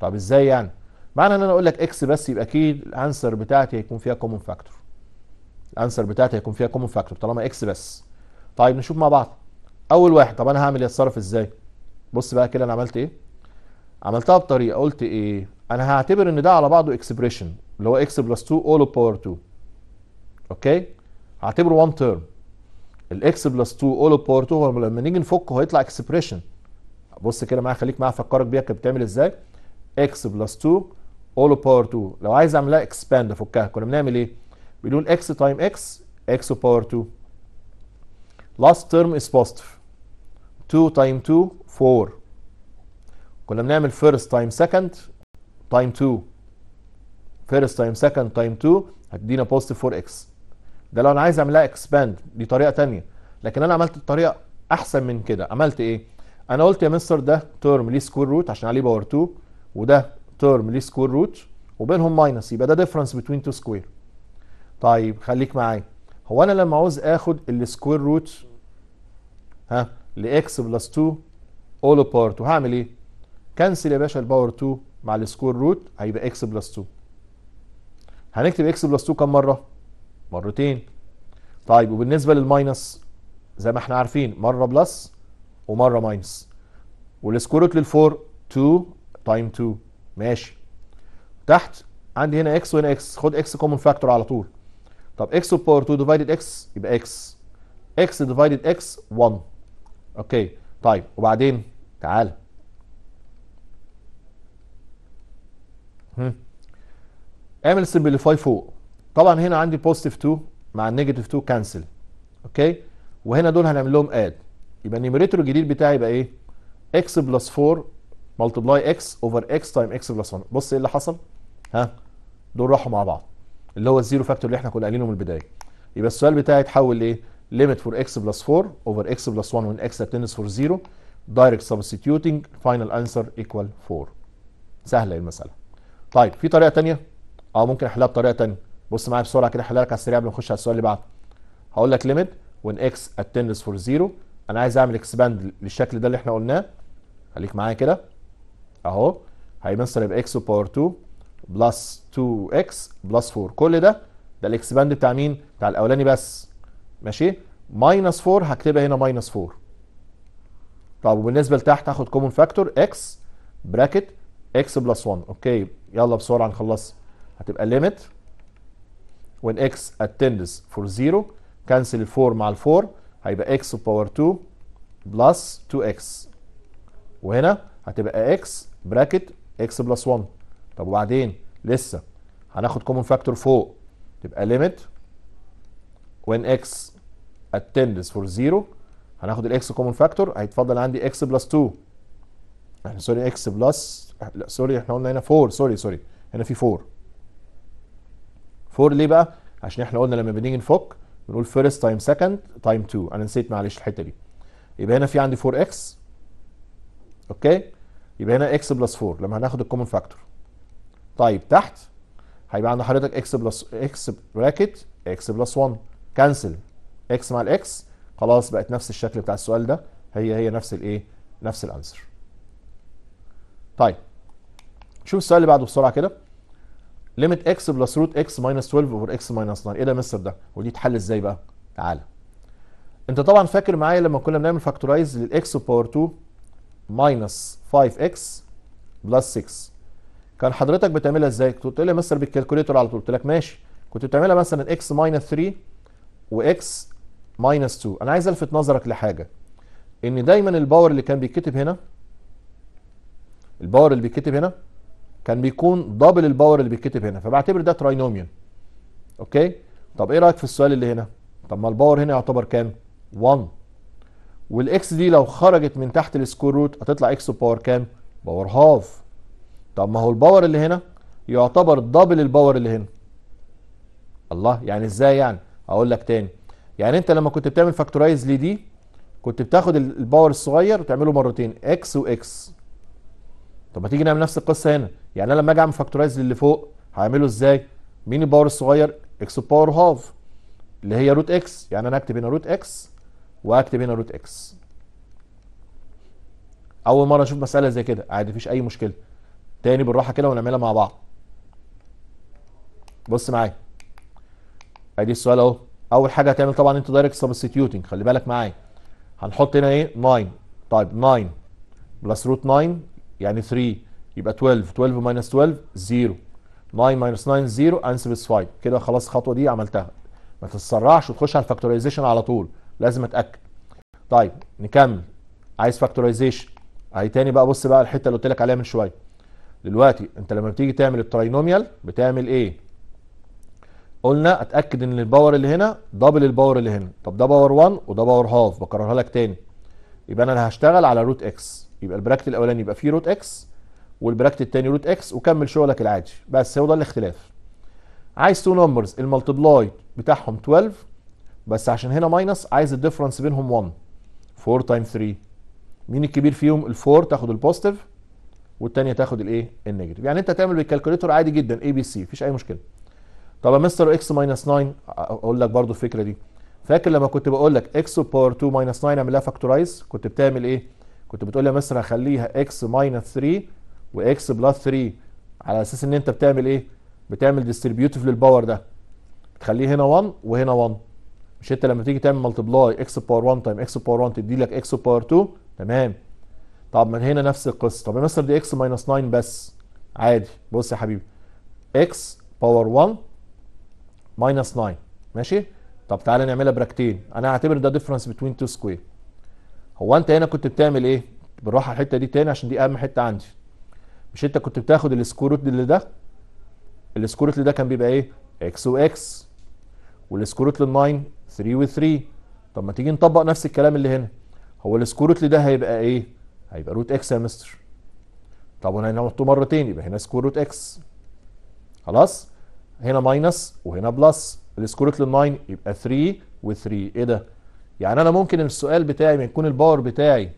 طب ازاي يعني معنى ان انا اقول لك اكس بس يبقى اكيد الانسر بتاعتي هيكون فيها كومون فاكتور الانسر بتاعتي هيكون فيها كومون فاكتور طالما اكس بس طيب نشوف مع بعض اول واحد طب انا هعمل إيه؟ اتصرف ازاي بص بقى كده انا عملت ايه عملتها بطريقه قلت ايه انا هعتبر ان ده على بعضه اكسبريشن اللي هو اكس بلس 2 اول باور 2 اوكي هعتبره 1 تيرم الاكس بلس 2 اول باور 2 هو لما نيجي نفكه هيطلع اكسبريشن بص كده معايا خليك معايا افكرك بيها كانت بتعمل ازاي اكس بلس 2 اول باور 2 لو عايز اعملها اكسباند افكها كنا بنعمل ايه بنقول اكس تايم اكس اكس باور 2 last term is positive 2 تايم 2 4 كنا بنعمل first تايم second تايم 2 فيرست تايم سكند تايم 2 هتدينا بوزيتيف 4 اكس ده لو انا عايز اعملها اكسباند دي طريقه ثانيه لكن انا عملت الطريقه احسن من كده عملت ايه انا قلت يا مستر ده تيرم ليه سكوير روت عشان عليه باور 2 وده تيرم ليه سكوير روت وبينهم ماينس يبقى ده ديفرنس بتوين 2 سكوير طيب خليك معايا هو انا لما عاوز اخد السكوير روت ها لاكس بلس 2 اول بارت وهعمل ايه كنسل يا باشا الباور 2 مع السكوير روت هيبقى اكس بلس 2 هنكتب اكس بلس 2 كم مره مرتين طيب وبالنسبه للماينس زي ما احنا عارفين مره بلس ومره ماينس والسكوير لل للفور 2 تايم 2 ماشي تحت عندي هنا اكس وهنا اكس خد اكس كومن فاكتور على طول طب اكس باور 2 ديفايدد اكس يبقى اكس اكس ديفايدد اكس 1 اوكي طيب وبعدين تعال هم اعمل سمبليفاي فوق طبعا هنا عندي بوزيتيف 2 مع النيجاتيف 2 كانسل اوكي وهنا دول هنعمل لهم اد يبقى النيميريتور الجديد بتاعي يبقى ايه اكس بلس 4 ملتبلاي اكس اوفر اكس تايم اكس بلس 1 بص ايه اللي حصل ها دول راحوا مع بعض اللي هو الزيرو فاكتور اللي احنا كنا قايلينه من البدايه يبقى السؤال بتاعي اتحول لايه ليميت فور اكس بلس 4 اوفر اكس بلس 1 وان اكس تنس فور 0 دايركت سبستيتيوتنج فاينل انسر ايكوال 4 سهله المساله طيب في طريقه ثانيه اه ممكن احلها بطريقه ثانيه بص معايا بسرعه كده احلها لك على السريع قبل ما نخش على السؤال اللي بعده هقول لك ليميت وان اكس اتنس فور زيرو انا عايز اعمل اكسباند للشكل ده اللي احنا قلناه خليك معايا كده اهو هيمثل باكس باور 2 بلس 2 اكس بلس 4 كل ده ده الاكسباند بتاع مين؟ بتاع الاولاني بس ماشي ماينس 4 هكتبها هنا ماينس 4 طب وبالنسبه لتحت هاخد كومون فاكتور اكس براكت اكس بلس 1 اوكي يلا بسرعه نخلصها هتبقى limit when x attends for 0 كنسل ال 4 مع ال 4 هيبقى x باور 2 بلس 2x وهنا هتبقى x براكت x بلس 1 طب وبعدين لسه هناخد كومون فاكتور فوق تبقى limit when x attends for 0 هناخد الاكس كومون فاكتور هيتفضل عندي x بلس 2 احنا سوري x بلس لا سوري احنا قلنا هنا 4 سوري سوري هنا في 4 فور ليه بقى؟ عشان احنا قلنا لما بنيجي نفك بنقول فيرست تايم سكند تايم 2 انا نسيت معلش الحته دي يبقى هنا في عندي 4 اكس اوكي يبقى هنا اكس بلس 4 لما هناخد الكومن فاكتور طيب تحت هيبقى عند حضرتك اكس بلس اكس براكت اكس بلس 1 كانسل اكس مع الاكس خلاص بقت نفس الشكل بتاع السؤال ده هي هي نفس الايه نفس الانسر طيب شوف السؤال اللي بعده بسرعه كده ليميت اكس بلس روت اكس ماينس 12 اوفر اكس ماينس 9 ايه ده يا مستر ده ودي تحل ازاي بقى تعالى انت طبعا فاكر معايا لما كنا بنعمل فاكتورايز للاكس باور 2 ماينس 5 اكس بلس 6 كان حضرتك بتعملها ازاي كنت تقول لي يا مستر بالكالكوليتر على طول قلت لك ماشي كنت بتعملها مثلا اكس ماينس 3 واكس ماينس 2 انا عايز الفت نظرك لحاجه ان دايما الباور اللي كان بيتكتب هنا الباور اللي بيتكتب هنا كان بيكون دبل الباور اللي بيتكتب هنا فبعتبر ده تراينوميال اوكي طب ايه رايك في السؤال اللي هنا طب ما الباور هنا يعتبر كام 1 والاكس دي لو خرجت من تحت السكور روت هتطلع اكس باور كام باور هاف طب ما هو الباور اللي هنا يعتبر دبل الباور اللي هنا الله يعني ازاي يعني اقول لك تاني يعني انت لما كنت بتعمل فاكتورايز لدي كنت بتاخد الباور الصغير وتعمله مرتين اكس واكس طب ما تيجي نعمل نفس القصه هنا يعني انا لما اجي اعمل فاكتورايز للي فوق هعمله ازاي مين الباور الصغير اكس باور هاف اللي هي روت اكس يعني انا اكتب هنا روت اكس واكتب هنا روت اكس اول مره اشوف مساله زي كده عادي مفيش اي مشكله تاني بالراحه كده ونعملها مع بعض بص معايا ادي السؤال اهو اول حاجه هتعمل طبعا انت دايركت سبستيوتنج خلي بالك معايا هنحط هنا ايه 9 طيب 9 بلس روت 9 يعني 3 يبقى 12 12 ماينس 12 0 9 ماينس 9 0 unsatisfied كده خلاص الخطوه دي عملتها ما تتسرعش وتخش على الفاكتورايزيشن على طول لازم اتاكد طيب نكمل عايز فاكتورايزيشن اهي تاني بقى بص بقى الحته اللي قلت لك عليها من شويه دلوقتي انت لما بتيجي تعمل التراينوميال بتعمل ايه قلنا اتاكد ان الباور اللي هنا دبل الباور اللي هنا طب ده باور 1 وده باور هاف بكررها لك تاني يبقى انا هشتغل على روت اكس يبقى البراكت الاولاني يبقى فيه روت اكس والبراكت التاني روت اكس وكمل شغلك العادي بس هو ده الاختلاف عايز تو نمبرز الملتبلاي بتاعهم 12 بس عشان هنا ماينس عايز الديفرنس بينهم 1 4 تايم 3 مين الكبير فيهم ال4 تاخد البوزيتيف والثانيه تاخد الايه النيجاتيف يعني انت تعمل بالكالكوليتور عادي جدا اي بي سي مفيش اي مشكله طب يا مستر اكس ماينس 9 اقول لك برضو الفكره دي فاكر لما كنت بقول لك اكس باور 2 ماينس 9 اعملها فاكتورايز كنت بتعمل ايه كنت بتقول لي يا مستر هخليها اكس ماينس 3 واكس بلس 3 على اساس ان انت بتعمل ايه؟ بتعمل ديستريبيوتيف للباور ده بتخليه هنا 1 وهنا 1 مش انت لما تيجي تعمل ملتبلاي اكس باور 1 تايم اكس باور 1 تدي لك اكس باور 2 تمام طب من هنا نفس القصه طب يا مستر دي اكس ماينس 9 بس عادي بص يا حبيبي اكس باور 1 ماينس 9 ماشي طب تعالى نعملها براكتين انا هعتبر ده ديفرنس بتوين تو سكوير هو انت هنا كنت بتعمل ايه بنروح على الحته دي تاني عشان دي اهم حته عندي مش انت كنت بتاخد السكور اللي لده السكور اللي لده كان بيبقى ايه اكس واكس والسكور لل9 3 و3 طب ما تيجي نطبق نفس الكلام اللي هنا هو السكور اللي لده هيبقى ايه هيبقى روت اكس يا مستر طب وانا هنحطه مرتين يبقى هنا سكور روت اكس خلاص هنا ماينس وهنا بلس السكور روت لل9 يبقى 3 و3 ايه ده يعني انا ممكن السؤال بتاعي ما يكون الباور بتاعي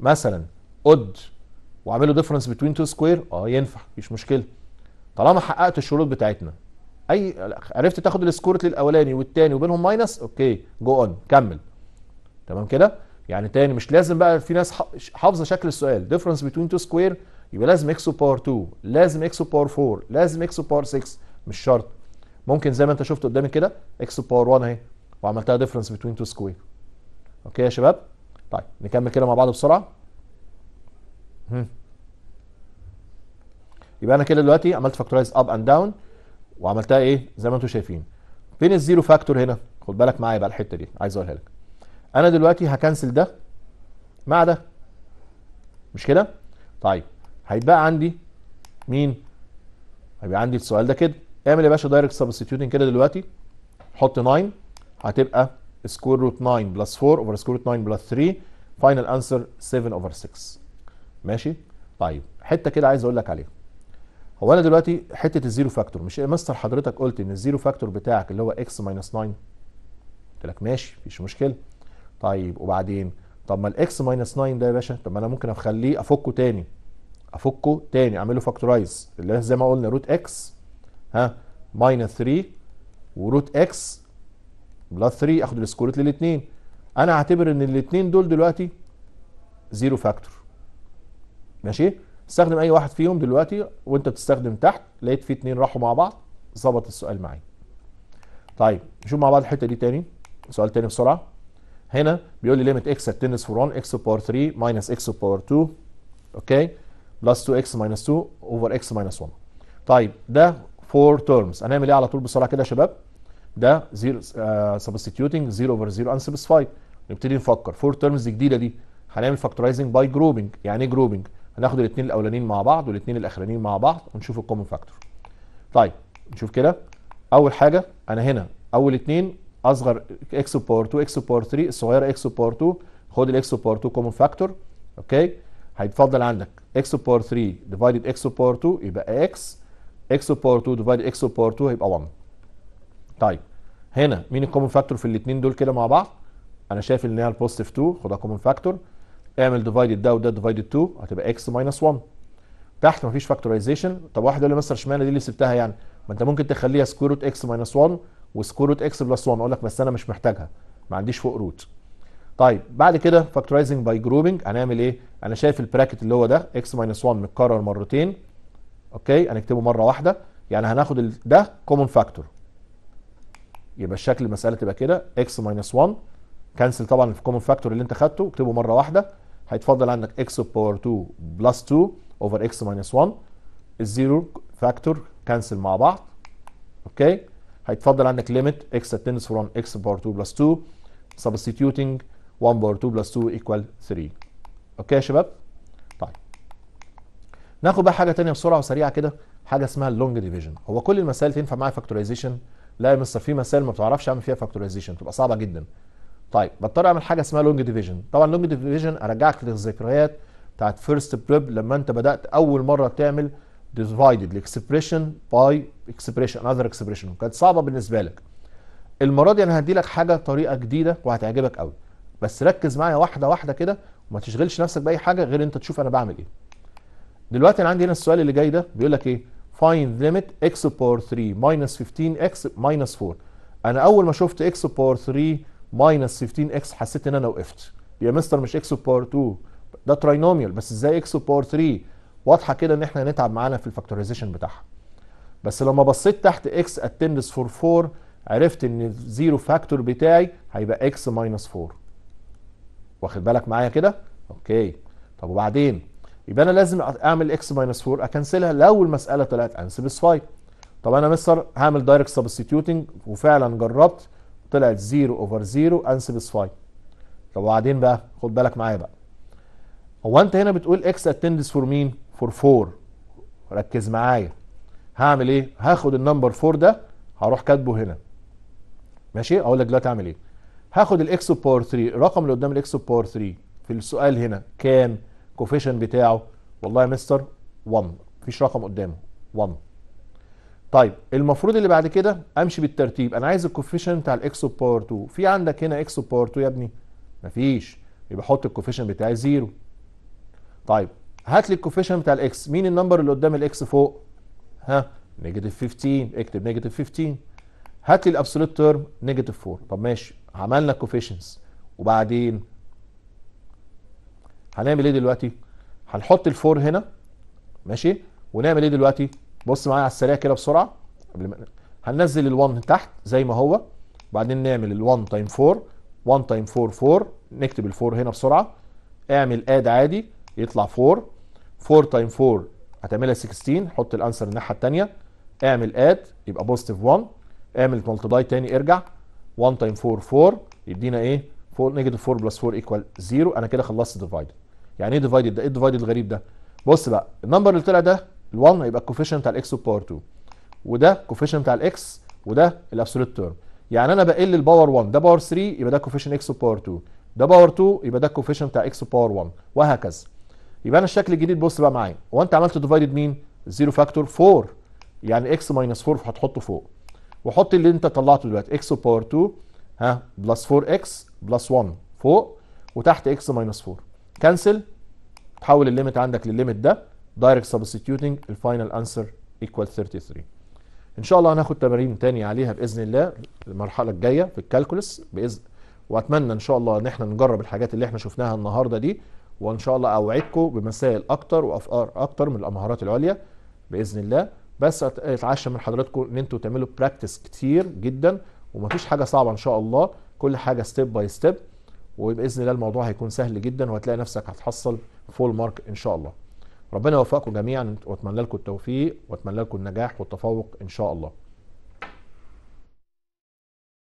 مثلا اود واعمله ديفرنس بتوين تو سكوير اه ينفع مفيش مشكله طالما حققت الشروط بتاعتنا اي عرفت تاخد السكور الاولاني والتاني وبينهم ماينس اوكي جو اون كمل تمام كده يعني تاني مش لازم بقى في ناس حافظه شكل السؤال ديفرنس بتوين تو سكوير يبقى لازم اكس باور 2 لازم اكس باور 4 لازم اكس باور 6 مش شرط ممكن زي ما انت شفت قدامي كده اكس باور 1 اهي وعملتها ديفرنس بتوين تو سكوير اوكي يا شباب طيب نكمل كده مع بعض بسرعه هم. يبقى انا كده دلوقتي عملت فاكتورايز اب اند داون وعملتها ايه زي ما انتم شايفين فين الزيرو فاكتور هنا خد بالك معايا بقى الحته دي عايز اقولها لك انا دلوقتي هكنسل ده مع ده مش كده طيب هيبقى عندي مين هيبقى عندي السؤال ده كده اعمل يا باشا دايركت سبستيتيوتنج كده دلوقتي حط 9 هتبقى سكوير روت 9 بلس 4 اوفر سكوير روت 9 بلس 3 فاينل انسر 7 اوفر 6 ماشي طيب حته كده عايز اقول لك عليها هو انا دلوقتي حته الزيرو فاكتور مش يا مستر حضرتك قلت ان الزيرو فاكتور بتاعك اللي هو اكس ماينس 9 قلت لك ماشي مفيش مشكله طيب وبعدين طب ما الاكس ماينس 9 ده يا باشا طب ما انا ممكن اخليه افكه تاني افكه تاني اعمله فاكتورايز اللي هي زي ما قلنا روت اكس ها ماينس 3 وروت اكس بلس 3 اخد السكورات للاثنين انا هعتبر ان الاثنين دول دلوقتي زيرو فاكتور ماشي استخدم اي واحد فيهم دلوقتي وانت بتستخدم تحت لقيت في اتنين راحوا مع بعض ظبط السؤال معايا طيب نشوف مع بعض الحته دي تاني سؤال تاني بسرعه هنا بيقول لي ليميت اكس ات فور 1 اكس باور 3 ماينس اكس باور 2 اوكي بلس 2 اكس ماينس 2 اوفر اكس ماينس 1 طيب ده فور تيرمز هنعمل ايه على طول بسرعه كده يا شباب ده زيرو سبستيوتنج 0 اوفر 0 انسبسفايد نبتدي نفكر فور تيرمز الجديده دي هنعمل فاكتورايزنج باي جروبنج يعني ايه جروبنج هناخد الاثنين الاولانيين مع بعض والاثنين الاخرانيين مع بعض ونشوف الكومن فاكتور طيب نشوف كده اول حاجه انا هنا اول اثنين اصغر اكس باور 2 اكس باور 3 الصغيره اكس باور 2 خد الاكس باور 2 كومن فاكتور اوكي هيتفضل عندك اكس باور 3 ديفايدد اكس باور 2 يبقى اكس اكس باور 2 ديفايدد اكس باور 2 هيبقى 1 طيب هنا مين الكومن فاكتور في الاثنين دول كده مع بعض انا شايف ان هي البوزيتيف 2 خدها كومن فاكتور اعمل ديفايدد ده وده ديفايدد 2 هتبقى اكس ماينس 1 تحت مفيش فاكتورايزيشن طب واحد يقول لي مثلا اشمعنى دي اللي سبتها يعني ما انت ممكن تخليها سكوير روت اكس ماينس 1 وسكوير روت اكس بلس 1 اقول لك بس انا مش محتاجها ما عنديش فوق روت طيب بعد كده فاكتورايزنج باي جروبنج هنعمل ايه انا شايف البراكت اللي هو ده اكس ماينس 1 متكرر مرتين اوكي هنكتبه مره واحده يعني هناخد ده كومون فاكتور يبقى الشكل المساله تبقى كده اكس ماينس 1 كنسل طبعا كومون فاكتور اللي انت خدته اكتبه مره واحده هيتفضل عندك اكس باور 2 بلس 2 اوفر اكس ماينس 1 الزيرو فاكتور كانسل مع بعض اوكي هيتفضل عندك ليميت اكس تنس فروم اكس باور 2 بلس 2 سبستيتيوتنج 1 باور 2 بلس 2 ايكوال 3 اوكي يا شباب طيب ناخد بقى حاجه ثانيه بسرعه وسريعه كده حاجه اسمها اللونج ديفيجن هو كل المسائل تنفع معايا فاكتورايزيشن لا يا مستر في مسائل ما بتعرفش اعمل فيها فاكتورايزيشن تبقى صعبه جدا طيب بضطر اعمل حاجه اسمها لونج ديفيجن طبعا لونج ديفيجن ارجعك للذكريات بتاعت فيرست بريب لما انت بدات اول مره تعمل ديفايدد الاكسبريشن باي اكسبريشن انذر اكسبريشن كانت صعبه بالنسبه لك المره دي انا هدي لك حاجه طريقه جديده وهتعجبك قوي بس ركز معايا واحده واحده كده وما تشغلش نفسك باي حاجه غير انت تشوف انا بعمل ايه دلوقتي انا عندي هنا السؤال اللي جاي ده بيقول لك ايه فايند ليميت اكس باور 3 ماينس 15 اكس ماينس 4 انا اول ما شفت اكس باور 3 ماينس 15 اكس حسيت ان انا وقفت يا مستر مش اكس باور 2 ده تراينوميال بس ازاي اكس باور 3 واضحه كده ان احنا هنتعب معانا في الفاكتورايزيشن بتاعها بس لما بصيت تحت اكس اتندس فور 4 عرفت ان الزيرو فاكتور بتاعي هيبقى اكس ماينس 4 واخد بالك معايا كده اوكي طب وبعدين يبقى انا لازم اعمل اكس ماينس 4 اكنسلها لو المساله طلعت انسبسفايد طب انا مستر هعمل دايركت سبستيوتنج وفعلا جربت طلعت 0 اوفر 0 انسب طب وبعدين بقى خد بالك معايا بقى هو انت هنا بتقول اكس اتندس فور مين فور 4 ركز معايا هعمل ايه هاخد النمبر 4 ده هروح كاتبه هنا ماشي اقول لك دلوقتي اعمل ايه هاخد الاكس باور 3 الرقم اللي قدام الاكس باور 3 في السؤال هنا كان كوفيشن بتاعه والله يا مستر 1 مفيش رقم قدامه 1 طيب المفروض اللي بعد كده امشي بالترتيب انا عايز الكوفيشن بتاع الاكس باور 2 في عندك هنا اكس باور 2 يا ابني مفيش يبقى حط الكوفيشن بتاعي زيرو طيب هات لي الكوفيشن بتاع الاكس مين النمبر اللي قدام الاكس فوق ها نيجاتيف 15 اكتب نيجاتيف 15 هات لي الابسولوت تيرم نيجاتيف 4 طب ماشي عملنا كوفيشنز وبعدين هنعمل ايه دلوقتي هنحط الفور هنا ماشي ونعمل ايه دلوقتي بص معايا على السريع كده بسرعه قبل ما هننزل ال1 تحت زي ما هو وبعدين نعمل ال1 تايم 4 1 تايم 4 4 نكتب ال 4 هنا بسرعه اعمل اد عادي يطلع 4 4 تايم 4 هتعملها 16 حط الانسر الناحيه الثانيه اعمل اد يبقى بوزيتيف 1 اعمل ملتبلاي ثاني ارجع 1 تايم 4 4 يدينا ايه 4 نيجاتيف 4 بلس 4 ايكوال 0 انا كده خلصت ديفايدد يعني ايه ديفايدد ده ايه الديفايدد الغريب ده بص بقى النمبر اللي طلع ده ال1 هيبقى الكوفيشنت بتاع الاكس باور 2 وده الكوفيشنت بتاع الاكس وده الابسولوت تيرم يعني انا بقل الباور 1 ده باور 3 يبقى ده كوفيشن اكس باور 2 ده باور 2 يبقى ده الكوفيشنت بتاع اكس باور 1 وهكذا يبقى انا الشكل الجديد بص بقى معايا هو انت عملت ديفايدد مين زيرو فاكتور 4 يعني اكس ماينس 4 هتحطه فوق وحط اللي انت طلعته دلوقتي اكس باور 2 ها بلس 4 اكس بلس 1 فوق وتحت اكس ماينس 4 كنسل تحول الليميت عندك للليميت ده دايركت سبستيوتنج الفاينل انسر ايكوال 33 ان شاء الله هناخد تمارين تاني عليها باذن الله المرحله الجايه في الكالكولس باذن واتمنى ان شاء الله ان احنا نجرب الحاجات اللي احنا شفناها النهارده دي وان شاء الله اوعدكم بمسائل اكتر وافكار اكتر من الامهارات العليا باذن الله بس اتعشى من حضراتكم ان انتوا تعملوا براكتس كتير جدا ومفيش حاجه صعبه ان شاء الله كل حاجه ستيب باي ستيب وباذن الله الموضوع هيكون سهل جدا وهتلاقي نفسك هتحصل فول مارك ان شاء الله ربنا يوفقكم جميعا واتمنى لكم التوفيق واتمنى لكم النجاح والتفوق ان شاء الله